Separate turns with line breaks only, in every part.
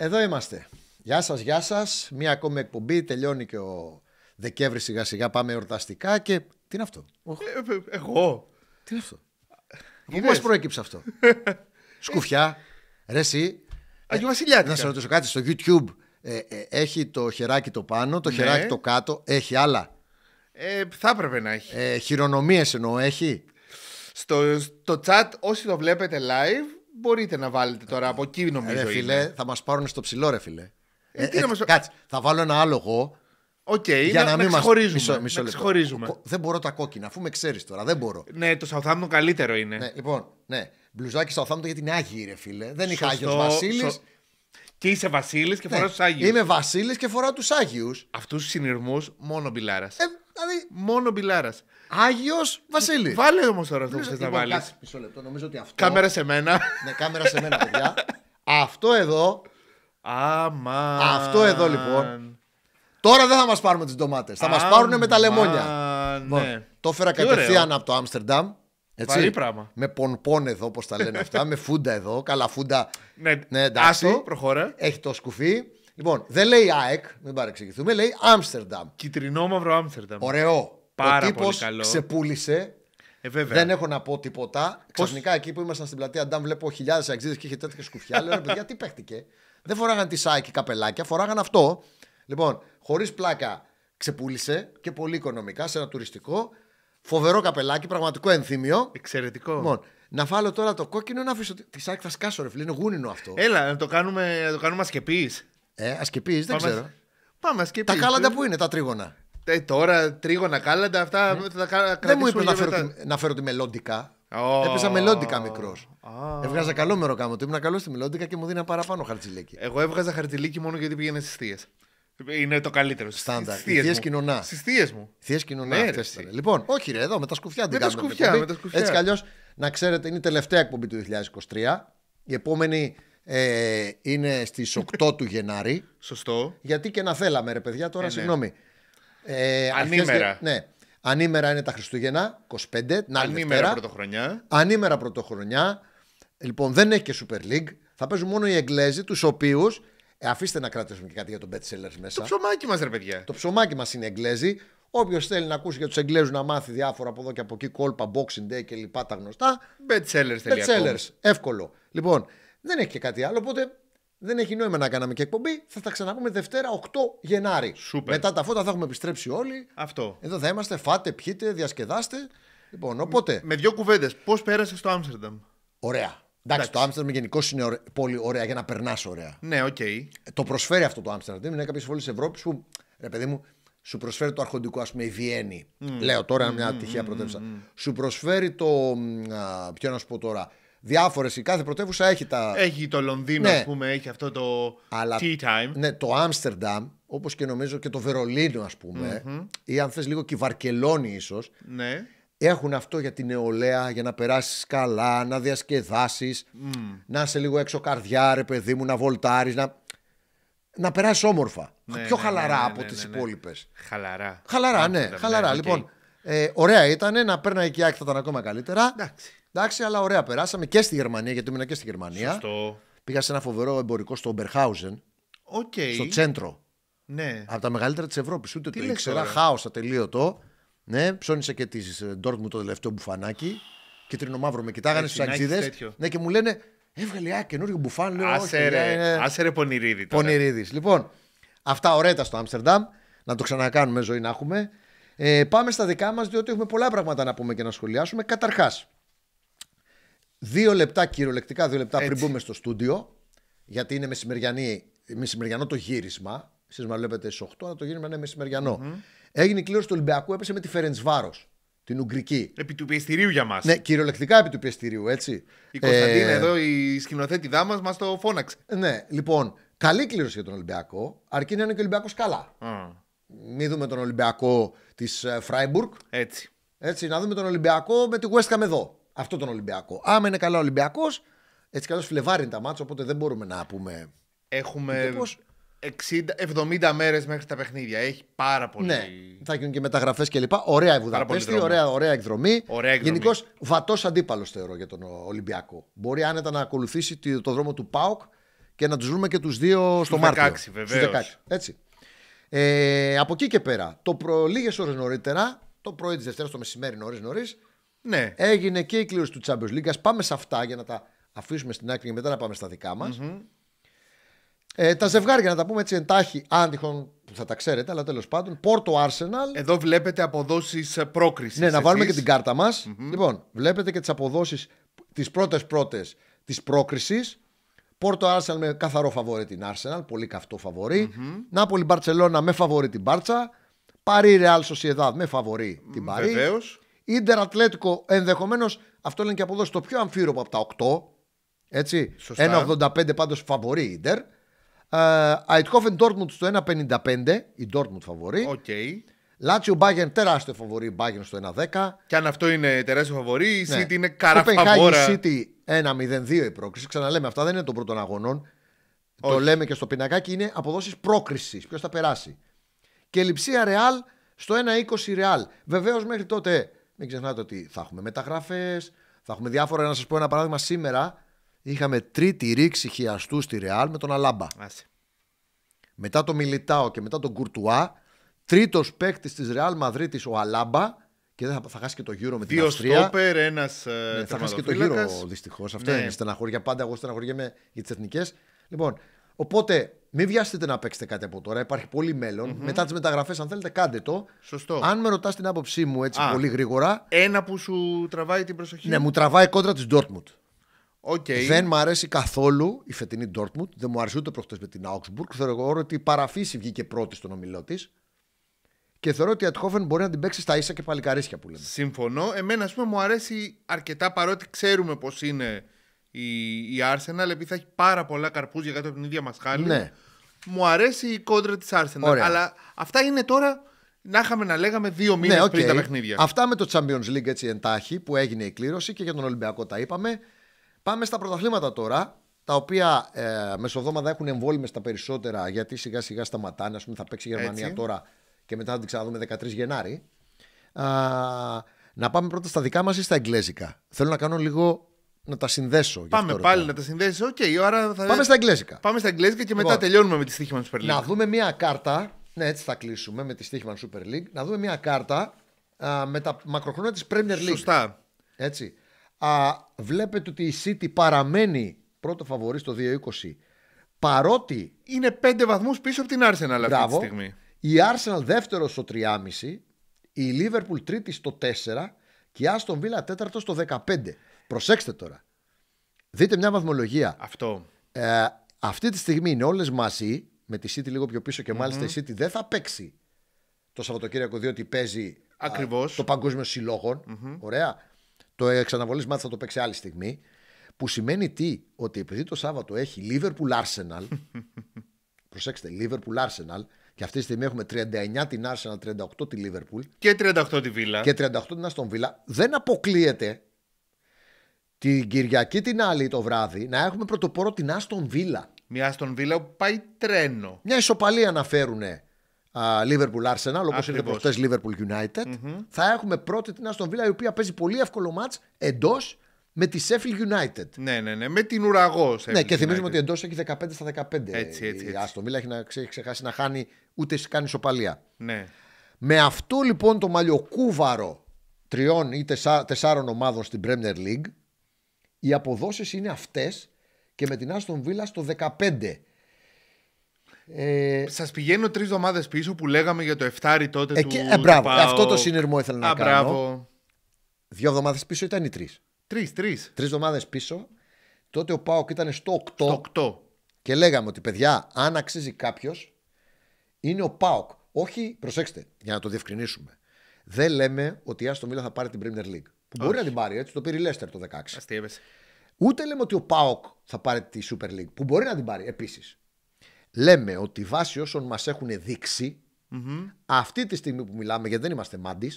Εδώ είμαστε. Γεια σας, γεια σας. Μία ακόμη εκπομπή. Τελειώνει και ο Δεκέμβρης σιγά σιγά. Πάμε εορταστικά και... Τι είναι αυτό. Ε, ε, ε, εγώ. Τι είναι αυτό. από προέκυψε αυτό. Σκουφιά. Ρε εσύ. Να σε ρωτήσω κάτι. Στο YouTube έχει το χεράκι το πάνω, το ναι. χεράκι το κάτω. Έχει άλλα. θα έπρεπε να έχει. Ε, χειρονομίες εννοώ έχει. Στο, στο chat όσοι το βλέπετε live μπορείτε να βάλετε τώρα από εκεί νομίζω. Ρε φίλε, θα μας πάρουν στο ψηλό, ρε φίλε. Ε, ε, ε, μας... Κάτσε, θα βάλω ένα άλλο εγώ. Okay, για να, να μην μα μισό, μισό να ξεχωρίζουμε. Δεν μπορώ τα κόκκινα, αφού με ξέρεις τώρα. Δεν μπορώ. Ναι, το Σαουθάμπτο καλύτερο είναι. Ναι, λοιπόν, ναι. Μπλουζάκι Σαουθάμπτο γιατί είναι άγιοι, ρε φίλε. Δεν είχα Άγιος Βασίλη.
Και είσαι Βασίλης
και ναι, φοράς τους Άγιους. Είμαι
Βασίλης και φορά τους Άγιους. Αυτούς τους συνειρμούς μόνο μπιλάρας. Ε, Δηλαδή... Μόνο μπιλάρας. Άγιος Βασίλης. Βάλε όμως τώρα το που θες να λοιπόν, βάλεις.
Μισό λεπτό, νομίζω ότι αυτό. Κάμερα σε μένα. Ναι, κάμερα σε μένα, παιδιά. αυτό εδώ. Αμά. Αυτό εδώ λοιπόν. Τώρα δεν θα μας πάρουν τις ντομάτες. Θα μας πάρουν με τα λεμόνια. Ναι. Λοιπόν, το έφερα κατευθείαν από το Άμστερνταμ. Έτσι, πράγμα. Με πονπον εδώ, όπως τα λένε αυτά, με φούντα εδώ, καλά φούντα. Ναι, ναι εντάξει. προχώρα. Έχει το σκουφί. Λοιπόν, δεν λέει ΑΕΚ, μην παρεξηγηθούμε, λέει Άμστερνταμ.
Κιτρινό μαύρο Άμστερνταμ. Ωραίο. Πάρα Ο τύπος πολύ καλό.
ξεπούλησε. Ε, βέβαια. Δεν έχω να πω τίποτα. Ξαφνικά εκεί που ήμασταν στην πλατεία Νταμ, βλέπω χιλιάδες αξίδες και είχε τέτοια σκουφιά. Λέω ρε παιδιά, τι παίχτηκε. Δεν φοράγαν τη σάκι καπελάκια, φοράγαν αυτό. Λοιπόν, χωρίς πλάκα ξεπούλησε και πολύ οικονομικά σε ένα τουριστικό. Φοβερό καπελάκι, πραγματικό ενθύμιο. Εξαιρετικό. Λοιπόν, να φάλω τώρα το κόκκινο να αφήσω. Τη ΣΑΕΚ θα σκάσω, ρε φίλε. Είναι γούνινο αυτό.
Έλα, να το κάνουμε, το κάνουμε ασκεπής. Ε, ασκεπή, δεν Πάμε... ξέρω. Πάμε ασκεπή. Τα κάλαντα που είναι, τα τρίγωνα. Ε, τώρα τρίγωνα κάλαντα, αυτά ναι. τα Δεν μου είπε να, φέρω
τη, να φέρω τη μελλοντικά. Oh. Έπεσα μελόντικα μικρό. Oh. Έβγαζα καλό μεροκάμο. του. ήμουν καλός στη μελόντικα και μου δίνα παραπάνω χαρτζηλίκι. Εγώ έβγαζα χαρτζηλίκι μόνο γιατί πήγαινε στις θείες.
Είναι το καλύτερο. Στάνταρ. Στι θείε κοινωνά.
Στις θείες μου. Θείες κοινωνά. Ναι, αυτές λοιπόν, όχι ρε, εδώ με τα σκουφιά την κάνω. με τα σκουφιά. Έτσι κι αλλιώς, να ξέρετε, είναι η τελευταία εκπομπή του 2023. Η επόμενη ε, είναι στις 8 του Γενάρη. Σωστό. Γιατί και να θέλαμε, ρε παιδιά, τώρα ε, ναι. συγγνώμη.
Ε, Ανήμερα. ναι.
Ανήμερα είναι τα Χριστούγεννα, 25, να Ανήμερα
πρωτοχρονιά.
Ανήμερα πρωτοχρονιά. Λοιπόν, δεν έχει και Super League. Θα παίζουν μόνο οι Εγγλέζοι, τους οποίους. Ε, αφήστε να κρατήσουμε και κάτι για τον Bet Sellers μέσα. Το ψωμάκι μας, ρε παιδιά. Το ψωμάκι μας είναι Εγγλέζοι. Όποιος θέλει να ακούσει για τους Εγγλέζους να μάθει διάφορα από εδώ και από εκεί, κόλπα, boxing day και λοιπά τα γνωστά. Bet Sellers. Bet Εύκολο. Λοιπόν, δεν έχει και κάτι άλλο. Οπότε δεν έχει νόημα να κάναμε και εκπομπή. Θα τα ξαναπούμε Δευτέρα 8 Γενάρη. Σούπερ. Μετά τα φώτα θα έχουμε επιστρέψει όλοι. Αυτό. Εδώ θα είμαστε. Φάτε, πιείτε, διασκεδάστε. Λοιπόν, οπότε.
Με δύο κουβέντες. Πώς πέρασες το Άμστερνταμ.
Ωραία. Εντάξει, το Άμστερνταμ γενικώς είναι πολύ ωραία για να περνάς ωραία. Ναι, οκ. Ε, το προσφέρει αυτό το Άμστερνταμ. Είναι κάποιες φορέ της Ευρώπης που, ρε παιδί μου, σου προσφέρει το αρχοντικό, ας πούμε, η Βιέννη. Λέω τώρα μια mm, τυχαία πρωτεύουσα. Σου προσφέρει το. ποιο να πω τώρα διάφορες. Η κάθε πρωτεύουσα έχει τα.
Έχει το Λονδίνο, ναι. ας πούμε, έχει αυτό το Αλλά, tea time. Ναι, το
Άμστερνταμ, όπως και νομίζω και το Βερολίνο, ας πουμε ή αν θες λίγο και η Βαρκελόνη, ίσως. Ναι. Έχουν αυτό για την νεολαία, για να περάσεις καλά, να διασκεδάσεις, mm. να είσαι λίγο έξω καρδιά, ρε παιδί μου, να βολτάρεις, να, να περάσεις όμορφα.
Ναι, πιο ναι, χαλαρά ναι, ναι, από τι υπόλοιπες. Χαλαρά. Χαλαρά, ναι. χαλαρά. Λοιπόν,
ε, ωραία ήταν να παίρνει και η θα ήταν ακόμα καλύτερα. Εντάξει. Εντάξει, αλλά ωραία, περάσαμε και στη Γερμανία, γιατί ήμουν και στη Γερμανία. Σωστό. Πήγα σε ένα φοβερό εμπορικό στο Ομπερχάουζεν.
Okay. Στο τσέντρο. Ναι. Από
τα μεγαλύτερα της Ευρώπης. Ούτε Τι το ήξερα. Χάος ατελείωτο. Ναι, και τη μου ε, το τελευταίο μπουφανάκι. Κίτρινο μαύρο με κοιτάγανε στου αξίδε. Ναι, και μου λένε Έβγαλε α, καινούριο μπουφάν. Λέω, άσερε, πονηρίδη άσερε Λοιπόν, αυτά ωραία στο Άμστερνταμ. Να το ξανακάνουμε, ζωή να έχουμε. Ε, πάμε στα δικά μας, διότι έχουμε πολλά πράγματα να πούμε και να σχολιάσουμε. Καταρχάς, Δύο λεπτά, κυριολεκτικά δύο λεπτά Έτσι. πριν μπούμε στο στούντιο, γιατί είναι μεσημεριανό το γύρισμα. Εσείς μας βλέπετε στις 8, αλλά το γύρισμα είναι μεσημεριανό. Mm-hmm. Έγινε η κλήρωση του Ολυμπιακού, έπεσε με τη Φερεντσβάρο, την Ουγγρική. Επί του
πιεστηρίου για μας. Ναι,
κυριολεκτικά επί του πιεστηρίου, έτσι. Η Κωνσταντίνα, ε... εδώ
η σκηνοθέτη μας, μας το φώναξε.
Ναι, λοιπόν, καλή κλήρωση για τον Ολυμπιακό, αρκεί να είναι και ο Ολυμπιακός καλά. Mm. Μην δούμε τον Ολυμπιακό της ε, Φράιμπουργκ. Έτσι. έτσι. Να δούμε τον Ολυμπιακό με τη West Ham εδώ αυτό τον Ολυμπιακό. Άμα είναι καλά ο Ολυμπιακός, έτσι καλώ Φλεβάρι είναι τα μάτσα, οπότε δεν μπορούμε να πούμε.
Έχουμε 60, 70 μέρες μέχρι τα παιχνίδια. Έχει πάρα πολύ. Ναι, θα γίνουν και μεταγραφές
κλπ. Ωραία η Βουδαπέστη, ωραία, ωραία εκδρομή. Ωραία εκδρομή. Γενικώς βατός αντίπαλος θεωρώ για τον Ολυμπιακό. Μπορεί άνετα να ακολουθήσει το δρόμο του ΠΑΟΚ και να τους βρούμε και τους δύο στο 16, Μάρτιο. Στου 16, Έτσι. Ε, από εκεί και πέρα, το προ, ώρες νωρίτερα, το πρωί της Δευτέρας, το μεσημέρι νωρίς νωρίς, ναι. Έγινε και η κλήρωση του Champions League. Πάμε σε αυτά για να τα αφήσουμε στην άκρη και μετά να πάμε στα δικά μας. Ε, τα ζευγάρια, να τα πούμε έτσι εντάχει, αν που θα τα ξέρετε, αλλά τέλος πάντων. Πόρτο Arsenal. Εδώ βλέπετε αποδόσεις ε, πρόκρισης. Ναι, να βάλουμε και την κάρτα μας. mm Λοιπόν, βλέπετε και τις αποδόσεις, τις πρώτες πρώτες της πρόκρισης. Πόρτο Arsenal με καθαρό φαβορή την Arsenal, πολύ καυτό φαβορή. Mm-hmm. Νάπολη Μπαρσελόνα με φαβορή την Μπάρτσα. Παρή Ρεάλ Sociedad με φαβορή την Παρή. Βεβαίως. Ιντερ Ατλέτικο ενδεχομένως, αυτό λένε και από εδώ, στο πιο αμφίρωπο από τα 8. Έτσι. Σωστά. 1,85 πάντως φαβορεί η Ιντερ. Ε, Αιτχόφεν Ντόρτμουντ στο 1,55. Η Ντόρτμουντ φαβορεί. Okay. Λάτσιο Μπάγκεν, τεράστιο φαβορή Μπάγκεν στο 1-10. Και αν αυτό είναι τεράστιο φαβορή, η ναι. City ναι. είναι καραφαβόρα. Η City 1-0-2 η πρόκριση. Ξαναλέμε, αυτά δεν είναι των πρώτων αγωνών. Όχι. Το λέμε και στο πινακάκι, είναι αποδόσεις πρόκρισης. Ποιος θα περάσει. Και λειψία Ρεάλ στο 1-20 Ρεάλ. Βεβαίως μέχρι τότε μην ξεχνάτε ότι θα έχουμε μεταγραφές, θα έχουμε διάφορα. Να σας πω ένα παράδειγμα. Σήμερα είχαμε τρίτη ρήξη χιαστού στη Ρεάλ με τον Αλάμπα. Μετά τον Μιλιτάο και μετά τον Κουρτουά, τρίτος παίκτης της Ρεάλ Μαδρίτης ο Αλάμπα. Και δεν θα, θα χάσει και το γύρο με την Δύο Στόπερ,
ένας, ε, ναι, θα χάσει και το γύρο δυστυχώ. Αυτά ναι. είναι στεναχώρια.
Πάντα εγώ στεναχωριέμαι για τις εθνικές. Λοιπόν, οπότε μην βιάσετε να παίξετε κάτι από τώρα. Υπάρχει πολύ Μετά τις μεταγραφές, αν θέλετε, κάντε το. Σωστό. Αν με ρωτάς την άποψή μου έτσι πολύ γρήγορα.
Ένα που σου τραβάει την προσοχή. Ναι, μου
τραβάει κόντρα της Ντόρτμουντ.
Okay. Δεν μου
αρέσει καθόλου η φετινή Ντόρτμουντ. Δεν μου αρέσει ούτε προχτές με την Augsburg. Θεωρώ ότι η παραφύση
βγήκε πρώτη στον ομιλό της. Και θεωρώ ότι η Ατχόφεν μπορεί να την παίξει στα ίσα και παλικαρίσια που λέμε. Συμφωνώ. Εμένα, ας πούμε, μου αρέσει αρκετά παρότι ξέρουμε πώς είναι η, η Arsenal, επειδή θα έχει πάρα πολλά καρπούζια κάτω από την ίδια μας χάλη. Ναι. Μου αρέσει η κόντρα της Arsenal. Αλλά αυτά είναι τώρα να είχαμε να λέγαμε δύο μήνες ναι, okay. πριν τα παιχνίδια. Αυτά με το
Champions League έτσι εντάχει που έγινε η κλήρωση και για τον Ολυμπιακό τα είπαμε. Πάμε στα πρωταθλήματα τώρα, τα οποία ε, μεσοδόματα έχουν εμβόλυμε τα περισσότερα γιατί σιγά σιγά σταματάνε. Ας πούμε, θα παίξει η Γερμανία τώρα και μετά θα την ξαναδούμε 13 Γενάρη. Α, να πάμε πρώτα στα δικά μας ή στα εγγλέζικα. Θέλω να κάνω λίγο να τα συνδέσω. Πάμε πάλι
να τα συνδέσω Οκ, okay, ώρα θα... Πάμε στα αγγλικά.
Πάμε στα αγγλικά και μετά λοιπόν, τελειώνουμε με τη στοίχημα Super League. Να δούμε μια κάρτα. Ναι, έτσι θα κλείσουμε με τη στοίχημα Super League. Να δούμε μια κάρτα α, με τα μακροχρόνια της Premier League. Σωστά. Έτσι. Α, βλέπετε ότι η City παραμένει πρώτο φαβορή στο 2-20. Παρότι. Είναι 5 βαθμούς πίσω από την Arsenal Μπράβο, αυτή τη στιγμή. Η Arsenal δεύτερος στο 3,5. Η Liverpool τρίτη στο 4 και η Aston Villa τέταρτος στο 15. Προσέξτε τώρα. Δείτε μια βαθμολογία. Αυτό. Ε, αυτή τη στιγμή είναι όλες μαζί, με τη City λίγο πιο πίσω και mm-hmm. μάλιστα η City δεν θα παίξει το Σαββατοκύριακο διότι παίζει Ακριβώς. Α, το Παγκόσμιο συλλόγων, mm-hmm. Ωραία. Το ε, εξαναβολής μάτι θα το παίξει άλλη στιγμή. Που σημαίνει τι, ότι επειδή το Σάββατο έχει Liverpool Arsenal. προσέξτε, Liverpool Arsenal. Και αυτή τη στιγμή έχουμε 39 την Arsenal, 38 τη Liverpool.
Και 38 τη Villa. Και
38 την Aston Villa. Δεν αποκλείεται την Κυριακή την άλλη το βράδυ να έχουμε πρωτοπόρο την Άστον Βίλα. Μια Άστον Βίλα που πάει τρένο. Μια ισοπαλία φέρουν Λίβερπουλ Arsenal, όπω είναι προχτέ Λίβερπουλ United. Θα έχουμε πρώτη την Άστον Βίλα η οποία παίζει πολύ εύκολο μάτ εντός με τη Sheffield United. Ναι, ναι, ναι. Με την ουραγό. ναι, και θυμίζουμε United. ότι εντός έχει 15 στα 15. Έτσι, έτσι, έτσι. Η Άστον Βίλα έχει, ξεχάσει να χάνει ούτε κάνει ισοπαλία. Ναι. Με αυτό λοιπόν το μαλλιοκούβαρο τριών ή τεσσάρων ομάδων στην Premier League οι αποδόσεις είναι αυτές
και με την Άστον Βίλα στο 15. Ε... Σας πηγαίνω τρεις εβδομάδες πίσω που λέγαμε για το 7 τότε. Ε, του... ε, μπράβο, αυτό το σύνερμο ήθελα να Α, κάνω.
Δύο εβδομάδες πίσω ήταν οι τρεις. Τρεις, τρεις. Τρεις εβδομάδες πίσω. Τότε ο Πάοκ ήταν στο 8. Στο 8. Και λέγαμε ότι παιδιά, αν αξίζει κάποιος, είναι ο Πάοκ. Όχι, προσέξτε, για να το διευκρινίσουμε. Δεν λέμε ότι η Άστον Μίλα θα πάρει την Premier League. Που μπορεί να την πάρει, έτσι. Το πήρε η Λέστερ το 16. Ούτε λέμε ότι ο Πάοκ θα πάρει τη Super League, που μπορεί να την πάρει επίσης. Λέμε ότι βάσει όσων μας έχουν δείξει, αυτή τη στιγμή που μιλάμε, γιατί δεν είμαστε μάντη,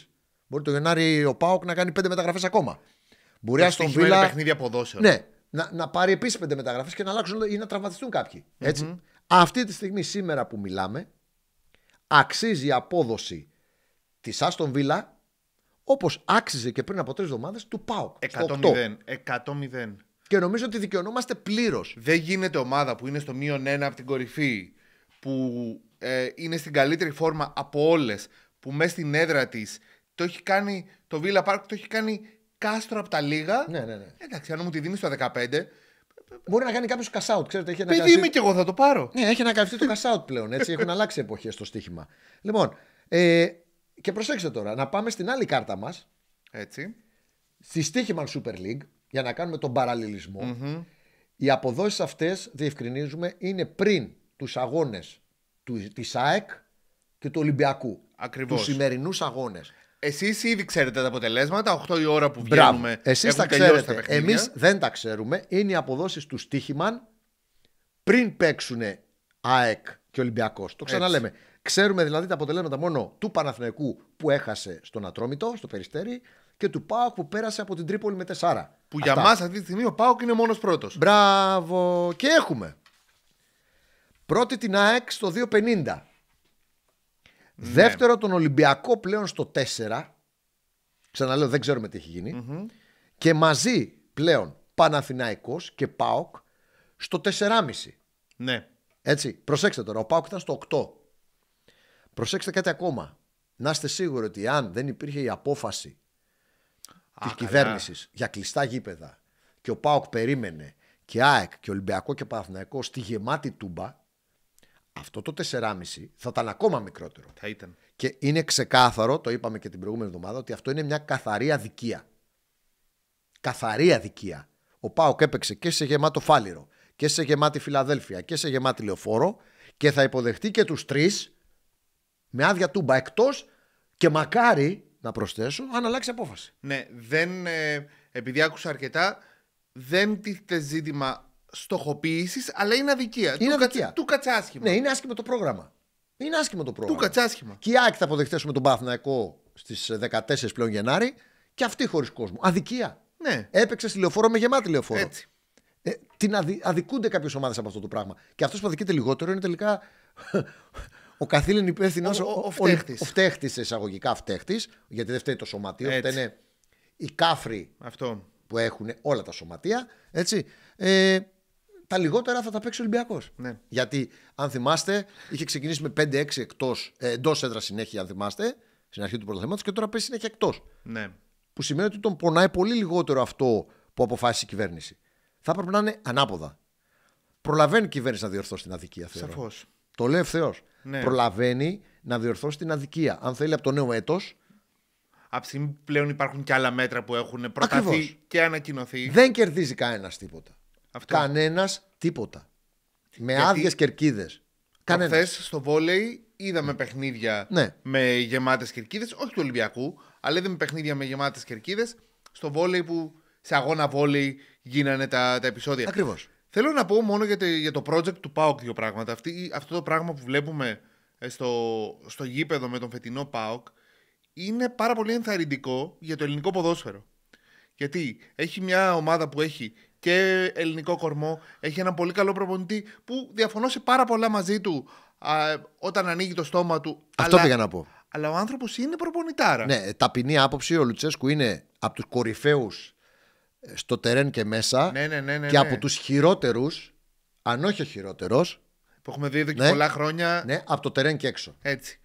μπορεί το Γενάρη ο Πάοκ να κάνει πέντε μεταγραφές ακόμα. Μπορεί να στον Βίλα. παιχνίδι
αποδόσεων. Ναι,
να, να πάρει επίσης πέντε μεταγραφές και να αλλάξουν ή να τραυματιστούν κάποιοι. Έτσι. Mm-hmm. Αυτή τη στιγμή, σήμερα που μιλάμε, αξίζει η να τραυματιστουν καποιοι ετσι αυτη τη Άστον Βίλα όπως
άξιζε και πριν από τρεις εβδομάδες του ΠΑΟΚ. 100 100-0. Και νομίζω ότι δικαιωνόμαστε πλήρως. Δεν γίνεται ομάδα που είναι στο μείον ένα από την κορυφή, που ε, είναι στην καλύτερη φόρμα από όλες, που μέσα στην έδρα της το έχει κάνει το Βίλα Πάρκ, το έχει κάνει κάστρο από τα λίγα. Ναι, ναι, ναι. Εντάξει, αν μου τη δίνεις στο 15. Μπορεί να κάνει κάποιος cash out. Ξέρετε, έχει Παιδί είμαι και εγώ, θα το
πάρω. Ναι, έχει ανακαλυφθεί το cash πλέον. Έτσι, έχουν αλλάξει εποχές στο στοίχημα. Λοιπόν, ε, και προσέξτε τώρα, να πάμε στην άλλη κάρτα μας. Έτσι. Στη Στίχημαν Super League, για να κάνουμε τον παραλληλισμο Οι αποδόσεις αυτές, διευκρινίζουμε, είναι πριν τους αγώνες της ΑΕΚ
και του Ολυμπιακού.
Ακριβώς. Τους σημερινούς αγώνες.
Εσείς ήδη ξέρετε τα αποτελέσματα, 8 η ώρα που βγαίνουμε. Εσείς τα ξέρετε. Εμείς
δεν τα ξέρουμε. Είναι οι αποδόσεις του Στίχημαν πριν παίξουν ΑΕΚ και Ολυμπιακός. Το ξαναλέμε. Ξέρουμε δηλαδή τα αποτελέσματα μόνο του Παναθηναϊκού που έχασε στον Ατρόμητο, στο Περιστέρι, και του Πάοκ που πέρασε από την Τρίπολη με 4. Που για μας αυτή τη στιγμή ο Πάοκ είναι μόνος πρώτος. Μπράβο. Και έχουμε. Πρώτη την ΑΕΚ στο 2.50. Ναι. Δεύτερο τον Ολυμπιακό πλέον στο 4. Ξαναλέω, δεν ξέρουμε τι έχει Και μαζί πλέον Παναθηναϊκός και ΠΑΟΚ στο 4,5. Ναι. Έτσι, προσέξτε τώρα, ο ΠΑΟΚ ήταν στο Προσέξτε κάτι ακόμα. Να είστε σίγουροι ότι αν δεν υπήρχε η απόφαση τη κυβέρνησης για κλειστά γήπεδα και ο Πάοκ περίμενε και ΑΕΚ και Ολυμπιακό και Παναθηναϊκό στη γεμάτη τούμπα, αυτό το 4,5 θα ήταν ακόμα μικρότερο. Θα ήταν. Και είναι ξεκάθαρο, το είπαμε και την προηγούμενη εβδομάδα, ότι αυτό είναι μια καθαρή αδικία. Καθαρή αδικία. Ο Πάοκ έπαιξε και σε γεμάτο φάληρο και σε γεμάτη Φιλαδέλφια και σε γεμάτη λεωφόρο και θα υποδεχτεί και τους τρεις με άδεια τούμπα εκτός και μακάρι να προσθέσω αν
αλλάξει απόφαση. Ναι, δεν, ε, επειδή άκουσα αρκετά, δεν τίθεται ζήτημα στοχοποίησης, αλλά είναι αδικία. Είναι του, αδικία. Κατ, του κατσάσχημα. Ναι, είναι άσχημο το πρόγραμμα. Είναι
άσχημο το πρόγραμμα. Του κατσάσχημα. Και η θα αποδεχτέσουμε τον τον Παθναϊκό στι 14 πλέον Γενάρη και αυτή χωρίς κόσμο. Αδικία. Ναι. Έπαιξε στη λεωφόρο με γεμάτη λεωφόρο. Έτσι. Ε, την αδικούνται κάποιες ομάδες από αυτό το πράγμα. Και αυτός που αδικείται λιγότερο είναι τελικά ο καθήλυν υπεύθυνος. Ο, ο, ο, ο φταίχτη. εισαγωγικά φταίχτης, γιατί δεν φταίει το σωματείο, φταίνε οι κάφροι Αυτό. που έχουν όλα τα σωματεία. Έτσι. Ε, τα λιγότερα θα τα παίξει ο Ολυμπιακός. Ναι. Γιατί, αν θυμάστε, είχε ξεκινήσει με 5-6 ε, εντός έδρας συνέχεια, αν θυμάστε, στην αρχή του πρωτοθέματο και τώρα παίζει συνέχεια εκτός. Ναι. Που σημαίνει ότι τον πονάει πολύ λιγότερο αυτό που αποφάσισε η κυβέρνηση. Θα έπρεπε να είναι ανάποδα. Προλαβαίνει η κυβέρνηση να διορθώσει την αδικία, θεωρώ. Σαφώς. Το λέει ευθέω. Ναι. Προλαβαίνει να διορθώσει την αδικία. Αν θέλει από το νέο έτος.
Από τη στιγμή πλέον υπάρχουν και άλλα μέτρα που έχουν προταθεί και ανακοινωθεί. Δεν κερδίζει κανένας τίποτα.
Κανένας τίποτα. Με Γιατί... άδειες κερκίδες.
Κανένας. στο βόλεϊ είδαμε ναι. παιχνίδια ναι. με γεμάτες κερκίδες, όχι του Ολυμπιακού, αλλά είδαμε παιχνίδια με γεμάτες κερκίδες στο βόλεϊ που σε αγώνα βόλεϊ γίνανε τα, τα επεισόδια. Ακριβώς. Θέλω να πω μόνο για το project του ΠΑΟΚ δύο πράγματα. Αυτή, αυτό το πράγμα που βλέπουμε ε, στο, στο γήπεδο με τον φετινό ΠΑΟΚ είναι πάρα πολύ ενθαρρυντικό για το ελληνικό ποδόσφαιρο. Γιατί έχει μια ομάδα που έχει και ελληνικό κορμό, έχει έναν πολύ καλό προπονητή που διαφωνώ σε πάρα πολλά μαζί του όταν ανοίγει το στόμα του. Αυτό αλλά, πήγα να πω. Αλλά ο άνθρωπος είναι προπονητάρα. Ναι,
ταπεινή άποψη. Ο Λουτσέσκου είναι από τους κορυφαίους στο τερέν και μέσα
ναι, ναι, ναι, ναι και από ναι. τους
χειρότερους, αν όχι ο χειρότερος, που έχουμε δει εδώ και ναι. πολλά χρόνια. Ναι, από το τερέν και
έξω. Έτσι.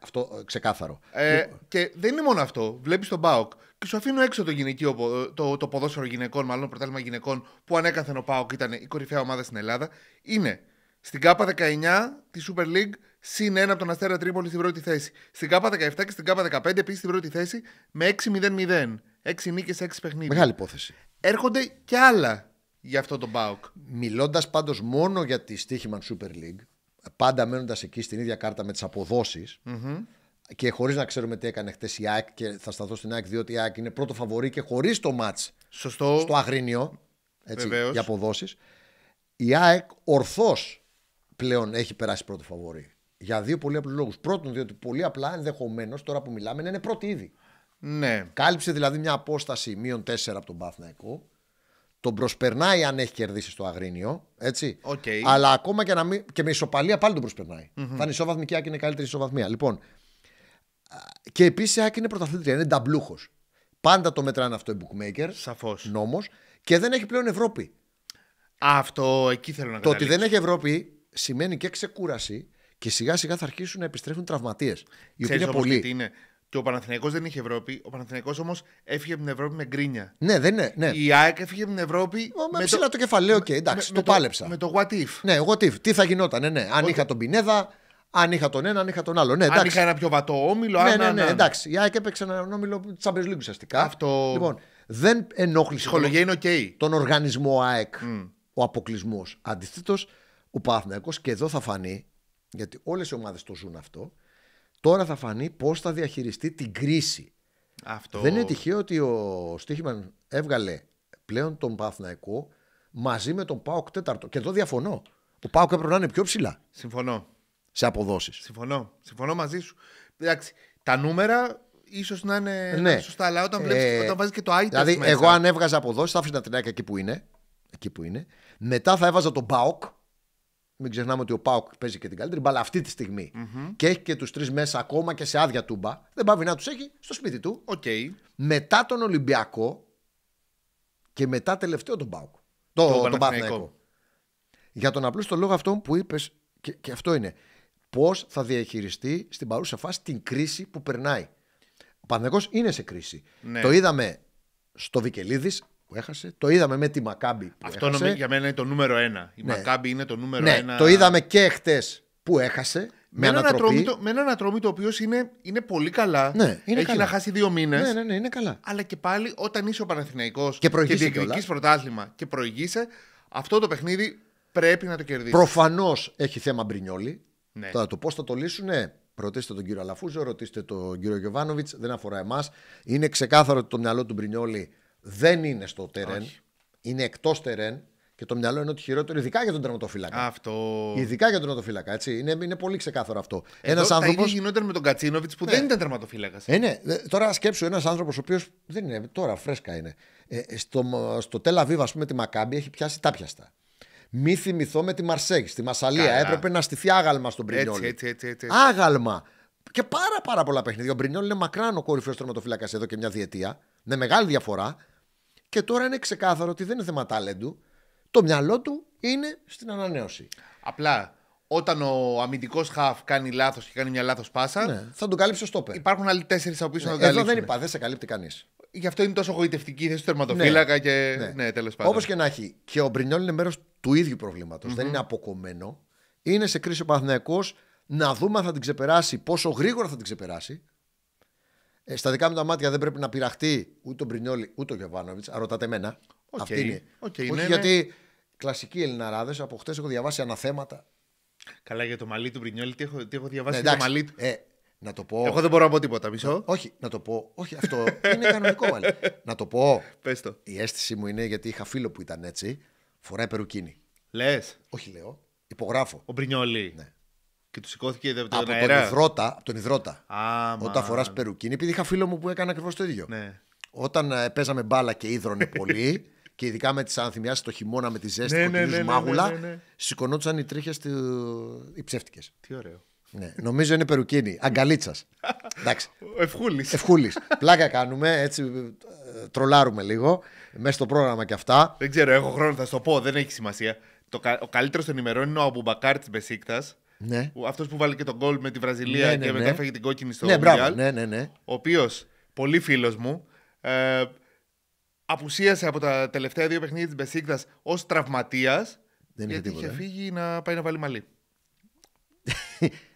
Αυτό ε, ξεκάθαρο. Ε, λοιπόν. και δεν είναι μόνο αυτό. Βλέπεις τον ΠΑΟΚ και σου αφήνω έξω το, γυναικείο, ε, το, το ποδόσφαιρο γυναικών, μάλλον πρωτάθλημα γυναικών, που ανέκαθεν ο Πάοκ ήταν η κορυφαία ομάδα στην Ελλάδα. Είναι στην ΚΑΠΑ 19 τη Super League, συν ένα από τον Αστέρα Τρίπολη στην πρώτη θέση. Στην ΚΑΠΑ 17 και στην ΚΑΠΑ 15 επίσης στην πρώτη θέση με 6 0 Έξι νίκες, έξι παιχνίδια. Μεγάλη υπόθεση. Έρχονται και άλλα για αυτό τον Μπάουκ.
Μιλώντας πάντως μόνο για τη στοίχημα Super League, πάντα μένοντας εκεί στην ίδια κάρτα με τις αποδοσει mm και χωρίς να ξέρουμε τι έκανε χθε η ΑΕΚ και θα σταθώ στην ΑΕΚ διότι η ΑΕΚ είναι πρώτο φαβορή και χωρίς το ματ στο Αγρίνιο έτσι, για αποδόσεις. Η ΑΕΚ ορθώς πλέον έχει περάσει πρώτο φαβορή. Για δύο πολύ απλούς λόγους. Πρώτον, διότι πολύ απλά ενδεχομένως τώρα που μιλάμε να είναι πρώτη ήδη. Ναι. Κάλυψε δηλαδή μια απόσταση μείον 4 από τον Παθναϊκό. Τον προσπερνάει αν έχει κερδίσει στο Αγρίνιο. Έτσι. Αλλά ακόμα και, να μην... και με ισοπαλία πάλι τον προσπερνάει. Mm-hmm. Θα είναι ισοβαθμική και είναι καλύτερη ισοβαθμία. Λοιπόν. Και επίσης η Άκη είναι πρωταθλήτρια, είναι νταμπλούχος. Πάντα το μετράνε αυτό οι bookmakers. Σαφώς. Νόμος. Και δεν έχει πλέον Ευρώπη.
Αυτό εκεί θέλω να καταλήξω. Το ότι δεν
έχει Ευρώπη σημαίνει και ξεκούραση και σιγά σιγά θα αρχίσουν να επιστρέφουν τραυματίες. Οι
και ο Παναθηναϊκός δεν είχε Ευρώπη. Ο Παναθηναϊκός όμως έφυγε από την Ευρώπη με γκρίνια.
Ναι, δεν είναι. Ναι. Η ΑΕΚ έφυγε από την Ευρώπη. με, με ψηλά το... το κεφαλαίο, okay, εντάξει, με, το, με πάλεψα. με το what if. Ναι, what if. Τι θα γινόταν, ναι. ναι. Αν okay. είχα τον Πινέδα, αν είχα τον ένα, αν είχα τον άλλο. Ναι, αν είχα ένα πιο βατό όμιλο. Ναι, ναι, ναι, ναι, ναι, εντάξει. Η ΑΕΚ έπαιξε ένα όμιλο τη λίγου ουσιαστικά. Αυτό... Λοιπόν, δεν ενόχλησε τον, είναι okay. τον οργανισμό ΑΕΚ mm. ο αποκλεισμός. Αντιθέτω, ο Παναθηναϊκός και εδώ θα φανεί, γιατί όλες οι ομάδες το ζουν αυτό, Τώρα θα φανεί πώς θα διαχειριστεί την κρίση. Αυτό... Δεν είναι τυχαίο ότι ο Στίχημαν έβγαλε πλέον τον Παθναϊκό μαζί με τον Πάοκ τέταρτο. Και εδώ διαφωνώ. Ο Πάοκ έπρεπε να είναι πιο ψηλά. Συμφωνώ. Σε αποδόσεις. Συμφωνώ. Συμφωνώ μαζί σου. Εντάξει, τα
νούμερα ίσως να είναι ναι. σωστά, αλλά όταν, ε, βλέπεις, ε, βάζεις και το Άιτερ. Δηλαδή, εγώ αν έβγαζα
αποδόσεις, θα άφησα την εκεί που είναι. Εκεί που είναι. Μετά θα έβαζα τον Πάοκ μην ξεχνάμε ότι ο Πάουκ παίζει και την καλύτερη μπαλά αυτή τη στιγμη Και έχει και τους τρεις μέσα ακόμα και σε άδεια τούμπα. Δεν πάβει να τους έχει στο σπίτι του. Μετά τον Ολυμπιακό και μετά τελευταίο τον Πάουκ. Το, το, τον Παναθηναϊκό. Για τον απλούστο λόγο αυτό που είπες και, και αυτό είναι. Πώς θα διαχειριστεί στην παρούσα φάση την κρίση που περνάει. Ο είναι σε κρίση. Ναι. Το είδαμε στο Βικελίδης που έχασε. Το είδαμε με τη Μακάμπη. Αυτό έχασε. για
μένα είναι το νούμερο ένα. Η ναι. Μακάμπη είναι το νούμερο ναι. ένα. Το είδαμε
και χτες που έχασε. Με, ένα ανατρομή, το,
με έναν το οποίος είναι, είναι πολύ καλά. Ναι, είναι Έχει καλά. να χάσει δύο μήνες. Ναι, ναι, ναι, είναι καλά. Αλλά και πάλι όταν είσαι ο Παναθηναϊκός και, και διεκδικείς πρωτάθλημα και προηγείσαι, αυτό το παιχνίδι πρέπει να το κερδίσεις. Προφανώς
έχει θέμα Μπρινιόλι. Ναι. Τώρα το πώς θα το λύσουν, ναι. Ρωτήστε τον κύριο Αλαφούζο, ρωτήστε τον κύριο Γιωβάνοβιτ, δεν αφορά εμάς. Είναι ξεκάθαρο ότι το μυαλό του Μπρινιόλι δεν είναι στο τερέν. Όχι. Είναι εκτός τερέν και το μυαλό είναι ότι χειρότερο, ειδικά για τον τερματοφύλακα. Αυτό. Ειδικά για τον τερματοφύλακα. Έτσι. Είναι, είναι πολύ ξεκάθαρο αυτό. Ένα άνθρωπο. Αυτό γινόταν
με τον Κατσίνοβιτ που ναι. δεν ήταν τερματοφύλακας. Ε, ναι.
Ε, τώρα σκέψω ένας άνθρωπος ο οποίος δεν είναι. Τώρα φρέσκα είναι. Ε, ε στο στο Τελαβίβα, ας πούμε, τη Μακάμπη έχει πιάσει τα πιαστά. Μη θυμηθώ με τη Μαρσέγ, στη Μασαλία. Καλά. Έπρεπε να στηθεί άγαλμα στον Πρινιόλ. άγαλμα. Και πάρα, πάρα πολλά παιχνίδια. Ο Πρινιόλ είναι μακράν ο κορυφαίος τερματοφύλακας εδώ και μια διετία. Με μεγάλη διαφορά. Και τώρα είναι ξεκάθαρο ότι δεν είναι θέμα ταλέντου. Το μυαλό του
είναι στην ανανέωση. Απλά όταν ο αμυντικός χαφ κάνει λάθος και κάνει μια λάθος πάσα. Ναι, θα τον καλύψει ο στόπερ. Υπάρχουν άλλοι τέσσερις από πίσω ναι, να τον καλύψουν. δεν υπάρχει, δεν σε καλύπτει κανείς.
Γι' αυτό είναι τόσο γοητευτική, η θέση του τερματοφύλακα ναι, και. Ναι,
ναι τέλος πάντων. Όπως και
να έχει, και ο Μπρινιόλ είναι μέρος του ίδιου Δεν είναι αποκομμένο. Είναι σε κρίση ο Παθηναϊκό. να δούμε αν θα την ξεπεράσει, πόσο γρήγορα θα την ξεπεράσει. Ε, στα δικά μου τα μάτια δεν πρέπει να πειραχτεί ούτε ο Μπρινιόλη ούτε ο Αν Ρωτάτε εμένα. Αυτή είναι.
Okay, Όχι ναι, γιατί
ναι. κλασικοί Ελληναράδες από χτες έχω διαβάσει αναθέματα.
Καλά για το μαλί του Μπρινιόλη, τι έχω, τι έχω διαβάσει ναι, το μαλλί του. Ε,
να το πω. Εγώ δεν μπορώ να πω τίποτα, μισό. Ε, όχι, να το πω. Όχι, αυτό είναι κανονικό μαλλί. Να το πω. Πες το. Η αίσθηση μου είναι γιατί είχα φίλο που ήταν έτσι. Φοράει περουκίνη.
Λες. Όχι, λέω. Υπογράφω. Ο Μπρινιόλη. Ναι. Και του σηκώθηκε από, από, τον υδρότα, από τον υδρότα. Α, όταν φοράς περουκίνη,
επειδή είχα φίλο μου που έκανε ακριβώς το ίδιο. Ναι. Όταν ε, παίζαμε μπάλα και ίδρωνε πολύ, και ειδικά με τις ανθυμιάσεις το χειμώνα με τη ζέστη ναι, που ναι, ναι, ναι, μάγουλα, ναι, ναι, ναι. σηκωνόταν οι τρίχες του... οι ψεύτικες. Τι ωραίο. Ναι, νομίζω είναι περουκίνη. Αγκαλίτσας. Ευχούλης. Ευχούλης. Πλάκα κάνουμε, έτσι ε, τρολάρουμε λίγο μέσα στο πρόγραμμα και αυτά. Δεν ξέρω, έχω χρόνο,
θα σου το πω, δεν έχει σημασία. Το, ο καλύτερος των ημερών είναι ο Αμπουμπακάρ της Μπεσίκτας. Ναι. Αυτός που βάλει και τον γκολ με τη Βραζιλία ναι, και ναι, μετά έφαγε ναι. την κόκκινη στο ναι, Ο οποίος, πολύ φίλος μου, ε, απουσίασε από τα τελευταία δύο παιχνίδια της Μπεσίκτα ως τραυματίας. Δεν γιατί είχε, είχε φύγει να πάει να βάλει μαλλί.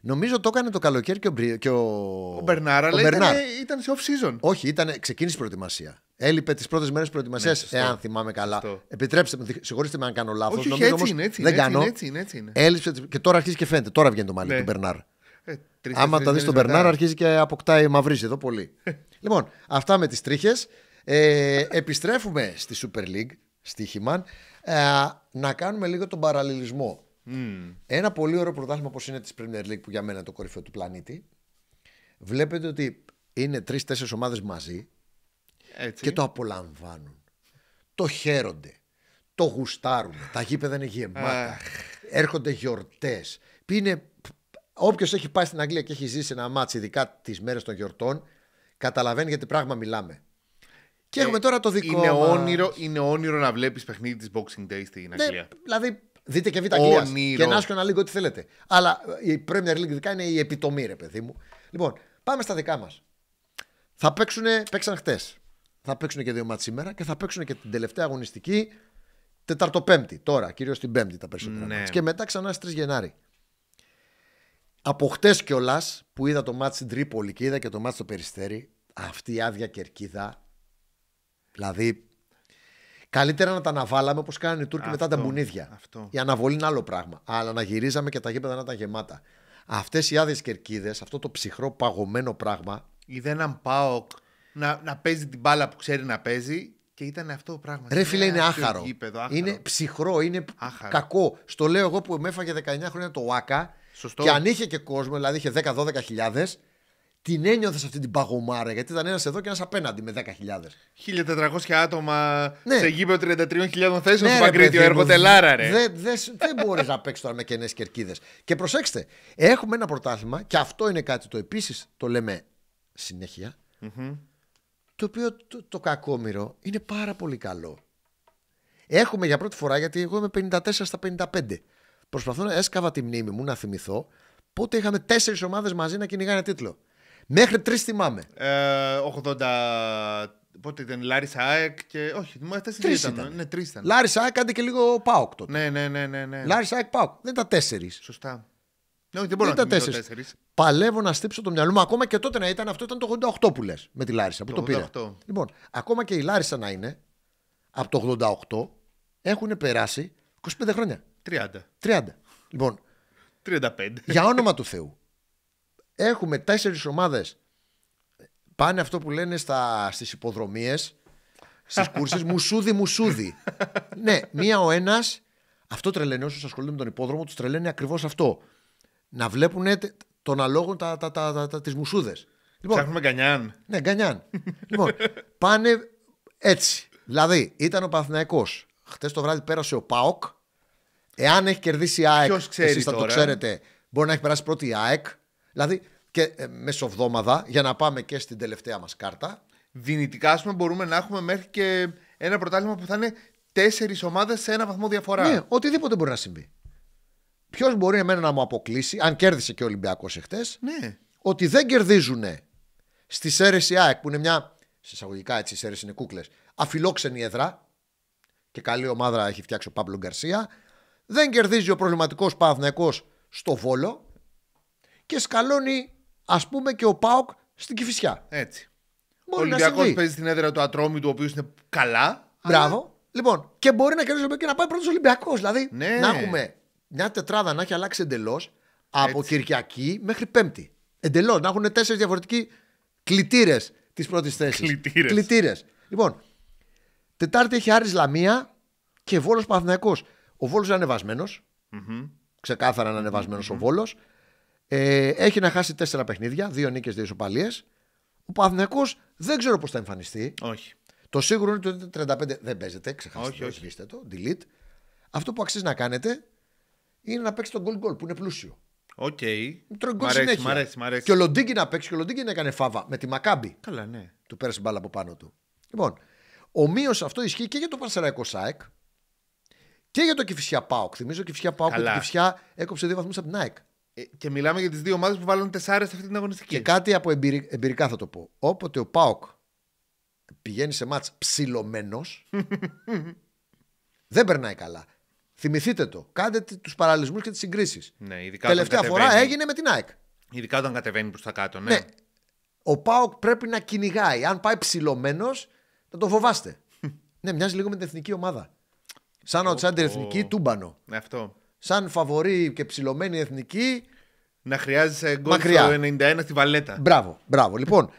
Νομίζω το έκανε το
καλοκαίρι και ο, ο... Μπερνάρα. ήταν, σε off season. Όχι, ήταν, ξεκίνησε η προετοιμασία. Έλειπε τις πρώτες μέρες προετοιμασίας, ναι, εάν θυμάμαι καλά. Σωστό. Επιτρέψτε με, συγχωρήστε με αν κάνω λάθος. Όχι, όχι, έτσι είναι, έτσι, Έτσι, είναι, έτσι, Έλειψε και τώρα αρχίζει και φαίνεται. Τώρα βγαίνει το μαλλί ναι. του Μπερνάρ.
Ε, Άμα τα δει τον Μπερνάρ, αρχίζει
και αποκτάει μαυρίζει εδώ πολύ. λοιπόν, αυτά με τις τρίχες. Ε, επιστρέφουμε στη Super League, στοίχημαν. Ε, να κάνουμε λίγο τον παραλληλισμό. Mm. Ένα πολύ ωραίο πρωτάθλημα όπως είναι της Premier League που για μένα είναι το κορυφαίο του πλανήτη. Βλέπετε ότι είναι τρει-τέσσερι ομάδες μαζί έτσι. και το απολαμβάνουν. Το χαίρονται. Το γουστάρουν. Τα γήπεδα είναι γεμάτα. Έρχονται γιορτές. Είναι... Όποιος έχει πάει στην Αγγλία και έχει ζήσει ένα μάτσο, ειδικά τις μέρες των γιορτών, καταλαβαίνει γιατί πράγμα μιλάμε. Και έχουμε ε, τώρα το δικό είναι μας. Όνειρο,
είναι όνειρο να βλέπεις παιχνίδι της Boxing Day στην ναι, Αγγλία. Ναι, δηλαδή, δείτε και Β' Αγγλίας. Και ένα λίγο ό,τι θέλετε.
Αλλά ε, η Premier League ειδικά είναι η επιτομή, ρε παιδί μου. Λοιπόν, πάμε στα δικά μας. Θα παίξουν, παίξαν χτες. Θα παίξουν και δύο μάτς σήμερα και θα παίξουν και την τελευταία αγωνιστική Τεταρτοπέμπτη. Τώρα, κυρίως την Πέμπτη τα περισσότερα. Ναι. Και μετά ξανά στις 3 Γενάρη. Από χτες κιόλας που είδα το μάτς στην Τρίπολη και είδα και το μάτς στο Περιστέρι, αυτή η άδεια κερκίδα. Δηλαδή, καλύτερα να τα αναβάλαμε όπως κάνανε οι Τούρκοι αυτό, μετά τα μπουνίδια. Αυτό. Η αναβολή είναι άλλο πράγμα. Αλλά να γυρίζαμε και τα γήπεδα να ήταν γεμάτα. Αυτές οι άδειες κερκίδες, αυτό το ψυχρό παγωμένο πράγμα. Είδα έναν Πάοκ να, να παίζει την μπάλα που ξέρει να παίζει.
Και ήταν αυτό το πράγμα. Ρε φίλε, είναι ναι, άχαρο. Είναι
ψυχρό, είναι κακό. Στο λέω εγώ που με έφαγε 19 χρόνια το ΟΑΚΑ. Σωστό. Και αν είχε και κόσμο, δηλαδή είχε 10-12 χιλιάδες, την ένιωθες αυτή την παγωμάρα. Γιατί ήταν ένας εδώ και ένας απέναντι με 10.000.
1.400 άτομα ναι. σε γήπεδο 33.000 θέσεων ναι, στο Παγκρίτιο, λάρα ρε. Δεν
δε, δε μπορείς να παίξεις τώρα με κενές κερκίδες. Και προσέξτε, έχουμε ένα πρωτάθλημα και αυτό είναι κάτι το επίσης το λέμε το οποίο το, το κακόμοιρο είναι πάρα πολύ καλό. Έχουμε για πρώτη φορά, γιατί εγώ είμαι 54 στα 55. Προσπαθώ να έσκαβα τη μνήμη μου να θυμηθώ πότε είχαμε τέσσερις ομάδες μαζί να κυνηγάνε τίτλο. Μέχρι τρεις θυμάμαι.
Ε, 80. Πότε ήταν Λάρισα ΑΕΚ και. Όχι, τέσσερι ήταν. ήταν. Ναι, τρεις ήταν. Λάρισα
ΑΕΚ, κάντε και λίγο Πάοκ τότε. Ναι, ναι,
ναι. ναι, ναι. Λάρισα
ΑΕΚ Πάοκ. Δεν ήταν τέσσερις. Σωστά. Ναι, δεν μπορώ να Παλεύω να στύψω το μυαλό μου. Ακόμα και τότε να ήταν αυτό, ήταν το 88 που λες με τη Λάρισα. Που το, το Λοιπόν, ακόμα και η Λάρισα να είναι από το 88 έχουν περάσει 25 χρόνια. 30. 30. Λοιπόν. 35. Για όνομα του Θεού. Έχουμε τέσσερις ομάδες. Πάνε αυτό που λένε στα, στις υποδρομίες, στις κούρσες μουσούδι, μουσούδι. ναι, μία ο ένας, αυτό τρελαίνει όσους ασχολούνται με τον υπόδρομο, τους τρελαίνει ακριβώς αυτό να βλέπουν τον αλόγων τα, τα, τα, τα, τις μουσούδες. Λοιπόν, Ψάχνουμε γκανιάν. Ναι, γκανιάν. λοιπόν, πάνε έτσι. Δηλαδή, ήταν ο Παθηναϊκός. Χθες το βράδυ πέρασε ο ΠΑΟΚ. Εάν έχει κερδίσει η ΑΕΚ, εσείς θα το ε? ξέρετε, μπορεί να έχει περάσει πρώτη η ΑΕΚ. Δηλαδή, και ε, μεσοβδόμαδα, για να πάμε και στην τελευταία μας κάρτα. Δυνητικά, ας πούμε, μπορούμε
να έχουμε μέχρι και
ένα πρωτάθλημα που θα είναι τέσσερις ομάδες σε ένα βαθμό διαφορά. Ναι, οτιδήποτε μπορεί να συμβεί. Ποιος μπορεί εμένα να μου αποκλείσει, αν κέρδισε και ο Ολυμπιακός εχθές, ναι. ότι δεν κερδίζουν στη Σέρεση ΑΕΚ, που είναι μια. Σε εισαγωγικά έτσι, οι είναι κούκλες. Αφιλόξενη έδρα. Και καλή ομάδα έχει φτιάξει ο Παύλο Γκαρσία. Δεν κερδίζει ο προβληματικός Παναθυναϊκό στο Βόλο. Και σκαλώνει, ας πούμε, και ο Πάοκ στην Κυφυσιά. Έτσι. Μπορεί ο Ολυμπιακό παίζει στην έδρα του Ατρόμητου, ο οποίος είναι καλά. Μπράβο. Αλλά... Λοιπόν, και μπορεί να κερδίσει και να πάει πρώτος Ολυμπιακός. Δηλαδή, ναι. να έχουμε μια τετράδα να έχει αλλάξει εντελώς από Κυριακή μέχρι Πέμπτη. Εντελώς. Να έχουν τέσσερις διαφορετικοί κλητήρες της πρώτης θέσης. Κλητήρες. Λοιπόν, Τετάρτη έχει Άρης Λαμία και Βόλος Παθηναϊκό. Ο Βόλος είναι ανεβασμένος. Mm-hmm. Ξεκάθαρα είναι ανεβασμένος mm-hmm. ο Βόλος. Ε, έχει να χάσει τέσσερα παιχνίδια, δύο νίκες, δύο ισοπαλίες. Ο Παθηναϊκό δεν ξέρω πώς θα εμφανιστεί. Όχι. Το σίγουρο είναι ότι το 35 δεν παίζεται. Ξεχάστε όχι, το, όχι. το. Delete. Αυτό που αξίζει να κάνετε είναι να παίξει τον Γκολ Γκολ που είναι πλούσιο.
Οκ. Okay. συνέχεια. Μ αρέσει, Και ο Λοντίνγκι
να παίξει και ο Λοντίνγκι να έκανε φάβα με τη Μακάμπη. Καλά, ναι. Του πέρασε μπάλα από πάνω του. Λοιπόν, ομοίως αυτό ισχύει και για το Πανσεραϊκό ΣΑΕΚ και για το Κυφσιά Πάοκ. Θυμίζω Κυφσιά Πάοκ και Κυφσιά έκοψε δύο βαθμούς από την ΑΕΚ. Ε, και μιλάμε για τις δύο ομάδες που βάλουν τεσσάρες αυτή την αγωνιστική. Και κάτι από εμπειρι... εμπειρικά θα το πω. Όποτε ο Πάοκ πηγαίνει σε μάτ ψηλωμένος, δεν περνάει καλά. Θυμηθείτε το. Κάντε του παραλυσμού και τις συγκρίσεις.
Ναι, ειδικά Τελευταία φορά έγινε με την ΑΕΚ. Ειδικά όταν κατεβαίνει προς τα κάτω, ναι. ναι.
Ο Πάοκ πρέπει να κυνηγάει. Αν πάει ψηλωμένος, θα το φοβάστε. ναι, μοιάζει λίγο με την εθνική ομάδα. Σαν Τσάντερ εθνική, τούμπανο.
Ναι, αυτό. Σαν φαβορή και ψηλωμένη εθνική. Να χρειάζεσαι γκολ στο 91 στη βαλέτα. Μπράβο,
μπράβο. Λοιπόν,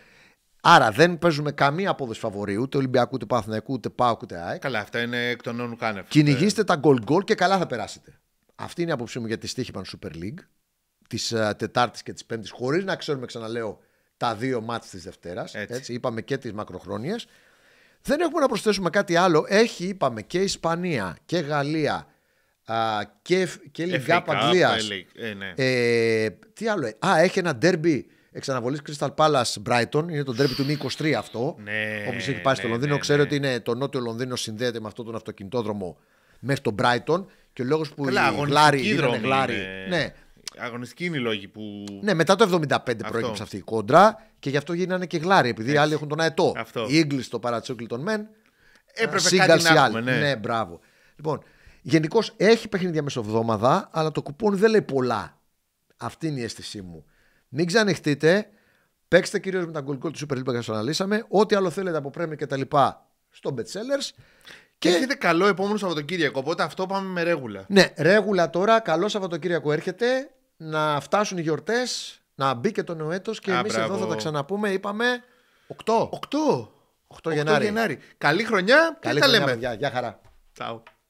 Άρα δεν παίζουμε καμία απόδοση φαβορή ούτε Ολυμπιακού, ούτε Παθηναϊκού, ούτε Πάου, ούτε ΑΕΚ.
Καλά, αυτά είναι εκ των όνων κάνευ. Ε.
Κυνηγήστε τα γκολ γκολ και καλά θα περάσετε. Αυτή είναι η άποψή μου για τη στοίχημα Super League της uh, ε, Τετάρτης και της Πέμπτης, χωρίς να ξέρουμε, ξαναλέω, τα δύο μάτια της Δευτέρας. Έτσι. έτσι. Είπαμε και τις μακροχρόνιες. Δεν έχουμε να προσθέσουμε κάτι άλλο. Έχει, είπαμε, και Ισπανία και Γαλλία α, και, και Λιγκά Παγκλία. Ε, ναι. ε, τι άλλο. α, έχει ένα derby εξαναβολής Crystal Palace Brighton. Είναι το τρέπι του μη 23 αυτό.
Ναι, έχει πάει στο ναι, Λονδίνο, Ξέρω ναι, ξέρει ναι. ότι
είναι το νότιο Λονδίνο συνδέεται με αυτόν τον αυτοκινητόδρομο μέχρι τον Brighton. Και ο λόγος που Καλά, οι γλάρι, είναι γλάρι ναι,
αγωνιστική είναι η λόγη που. Ναι, μετά το 75 προέκυψε αυτή
η κόντρα και γι' αυτό γίνανε και γλάρι, επειδή άλλοι έχουν τον αετό. Αυτό. Οι Ίγκλι το παρατσούκλι των μεν.
Έπρεπε κάτι να πούμε, ναι. ναι, μπράβο.
Λοιπόν, γενικώς έχει παιχνίδια μεσοβδόμαδα, αλλά το κουπόνι δεν λέει πολλά. Αυτή είναι η αίσθησή μου. Μην ξανοιχτείτε. Παίξτε κυρίως με τα goal goal του Super League που αναλύσαμε. Ό,τι άλλο θέλετε από πρέμι και τα λοιπά στο Bet Sellers. Και έχετε καλό επόμενο Σαββατοκύριακο. Οπότε αυτό πάμε με ρέγουλα. Ναι, ρέγουλα τώρα. Καλό Σαββατοκύριακο έρχεται. Να φτάσουν οι γιορτές. Να μπει και το νέο έτος. και εμείς εδώ θα τα ξαναπούμε. Είπαμε 8. 8. 8, 8 Γενάρη. Καλή χρονιά. Καλή και χρονιά, τα λέμε. Παιδιά. Γεια χαρά.